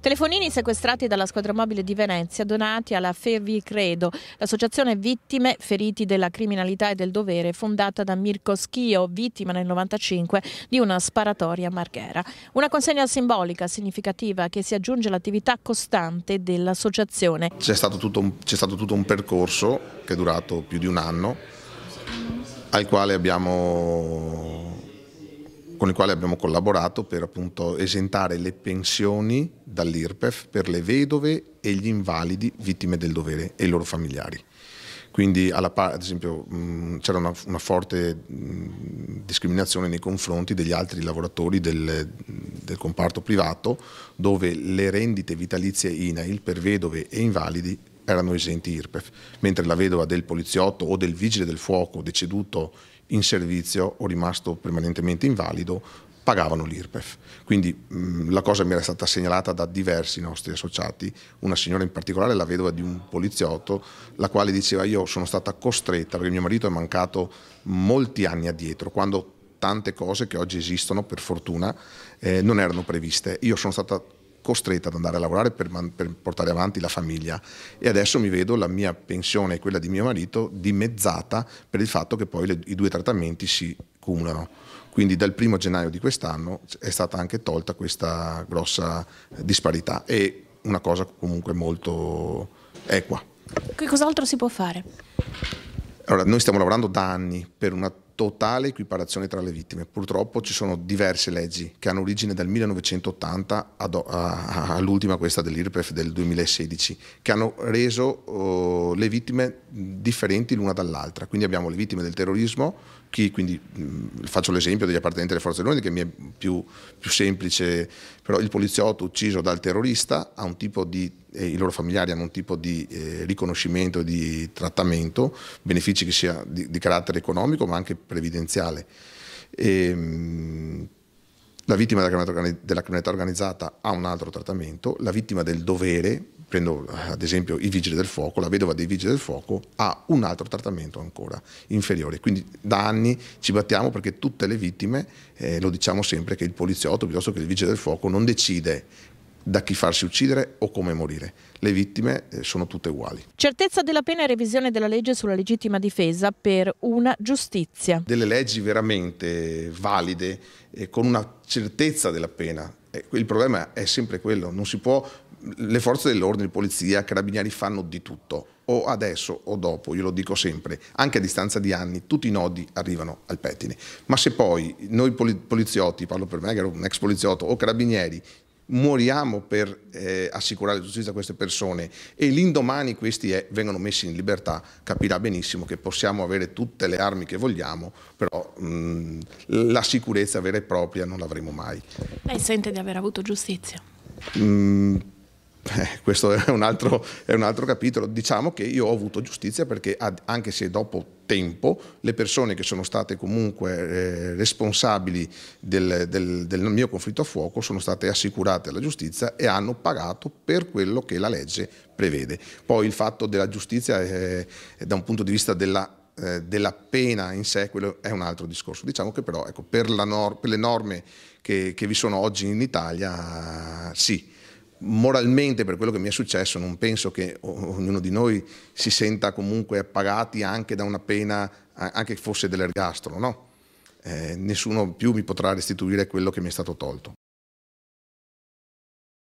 Telefonini sequestrati dalla squadra mobile di Venezia, donati alla Fervi Credo, l'associazione Vittime Feriti della Criminalità e del Dovere, fondata da Mirko Schio, vittima nel 95 di una sparatoria a Marghera. Una consegna simbolica, significativa, che si aggiunge all'attività costante dell'associazione. C'è stato, stato tutto un percorso che è durato più di un anno, al quale abbiamo con il quale abbiamo collaborato per appunto esentare le pensioni dall'IRPEF per le vedove e gli invalidi vittime del dovere e i loro familiari. Quindi alla, ad esempio c'era una, una, forte discriminazione nei confronti degli altri lavoratori del, del, comparto privato dove le rendite vitalizie INAIL per vedove e invalidi erano esenti IRPEF, mentre la vedova del poliziotto o del vigile del fuoco deceduto in servizio o rimasto permanentemente invalido pagavano l'IRPEF. Quindi mh, mm, la cosa mi era stata segnalata da diversi nostri associati, una signora in particolare, la vedova di un poliziotto, la quale diceva io sono stata costretta perché mio marito è mancato molti anni addietro, quando tante cose che oggi esistono per fortuna eh, non erano previste. Io sono stata costretta ad andare a lavorare per, per, portare avanti la famiglia e adesso mi vedo la mia pensione e quella di mio marito dimezzata per il fatto che poi le, i due trattamenti si cumulano. Quindi dal primo gennaio di quest'anno è stata anche tolta questa grossa disparità e una cosa comunque molto equa. Che cos'altro si può fare? Allora, noi stiamo lavorando da anni per una totale equiparazione tra le vittime. Purtroppo ci sono diverse leggi che hanno origine dal 1980 all'ultima questa dell'IRPEF del 2016, che hanno reso uh, le vittime differenti l'una dall'altra. Quindi abbiamo le vittime del terrorismo, chi, quindi mh, mm, faccio l'esempio degli appartenenti alle forze dell'ordine che mi è più, più semplice, però il poliziotto ucciso dal terrorista ha un tipo di e i loro familiari hanno un tipo di eh, riconoscimento, di trattamento, benefici che sia di, di carattere economico ma anche previdenziale. E, ehm, la vittima della criminalità organizzata ha un altro trattamento, la vittima del dovere, prendo ad esempio i vigili del fuoco, la vedova dei vigili del fuoco ha un altro trattamento ancora inferiore. Quindi da anni ci battiamo perché tutte le vittime, eh, lo diciamo sempre, che il poliziotto piuttosto che il vigile del fuoco non decide da chi farsi uccidere o come morire. Le vittime eh, sono tutte uguali. Certezza della pena e revisione della legge sulla legittima difesa per una giustizia. Delle leggi veramente valide, eh, con una certezza della pena. Eh, il problema è sempre quello, non si può... Le forze dell'ordine, polizia, carabinieri fanno di tutto o adesso o dopo, io lo dico sempre, anche a distanza di anni, tutti i nodi arrivano al pettine. Ma se poi noi poliziotti, parlo per me che ero un ex poliziotto, o carabinieri, muoriamo per eh, assicurare giustizia a queste persone e l'indomani questi è, eh, vengono messi in libertà, capirà benissimo che possiamo avere tutte le armi che vogliamo, però mh, mm, la sicurezza vera e propria non l'avremo mai. Lei sente di aver avuto giustizia? Mm, eh, questo è un, altro, è un, altro, capitolo. Diciamo che io ho avuto giustizia perché ad, anche se dopo tempo le persone che sono state comunque eh, responsabili del, del, del, mio conflitto a fuoco sono state assicurate alla giustizia e hanno pagato per quello che la legge prevede. Poi il fatto della giustizia eh, da un punto di vista della eh, della pena in sé, quello è un altro discorso. Diciamo che però ecco, per, per, le norme che, che vi sono oggi in Italia, sì, moralmente per quello che mi è successo non penso che ognuno di noi si senta comunque appagati anche da una pena, anche fosse dell'ergastolo, no? eh, nessuno più mi potrà restituire quello che mi è stato tolto.